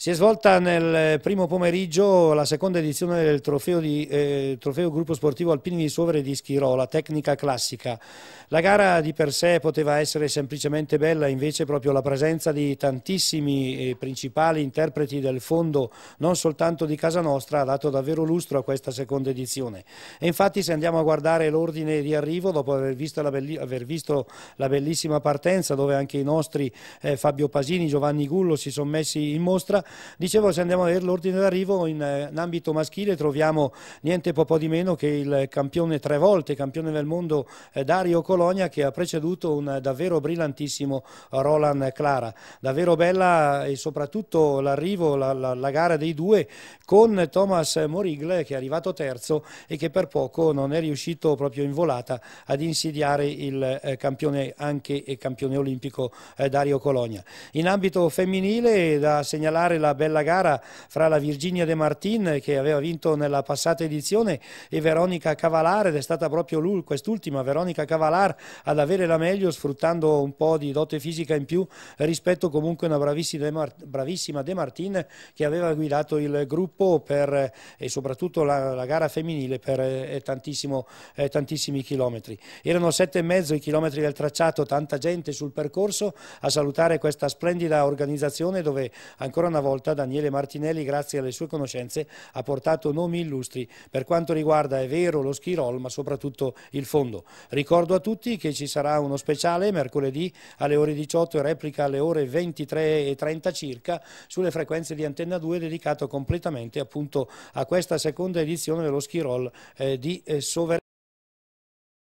Si è svolta nel primo pomeriggio la seconda edizione del trofeo, di, eh, trofeo, Gruppo Sportivo Alpini di Sovere di Schirola, tecnica classica. La gara di per sé poteva essere semplicemente bella, invece proprio la presenza di tantissimi eh, principali interpreti del fondo, non soltanto di casa nostra, ha dato davvero lustro a questa seconda edizione. E infatti se andiamo a guardare l'ordine di arrivo, dopo aver visto la, aver visto la bellissima partenza, dove anche i nostri eh, Fabio Pasini, Giovanni Gullo si sono messi in mostra, Dicevo, se andiamo a vedere l'ordine d'arrivo, in, eh, in, ambito maschile troviamo niente po' di meno che il campione tre volte, campione del mondo eh, Dario Colonia, che ha preceduto un davvero brillantissimo Roland Clara. Davvero bella eh, e soprattutto l'arrivo, la, la, la, gara dei due con Thomas Morigle, che è arrivato terzo e che per poco non è riuscito proprio in volata ad insidiare il eh, campione anche e eh, campione olimpico eh, Dario Colonia. In ambito femminile da segnalare la bella gara fra la Virginia De Martin che aveva vinto nella passata edizione e Veronica Cavalar ed è stata proprio lui, quest'ultima Veronica Cavalar ad avere la meglio sfruttando un po' di dote fisica in più rispetto comunque a una bravissima De Martin che aveva guidato il gruppo per, e soprattutto la, la gara femminile per eh, tantissimo, eh, tantissimi chilometri. Erano sette e mezzo i chilometri del tracciato, tanta gente sul percorso a salutare questa splendida organizzazione dove ancora una volta volta Daniele Martinelli, grazie alle sue conoscenze, ha portato nomi illustri per quanto riguarda, è vero, lo ski roll, ma soprattutto il fondo. Ricordo a tutti che ci sarà uno speciale mercoledì alle ore 18 e replica alle ore 23 e 30 circa sulle frequenze di Antenna 2 dedicato completamente appunto a questa seconda edizione dello ski roll eh, di eh, Sovereign.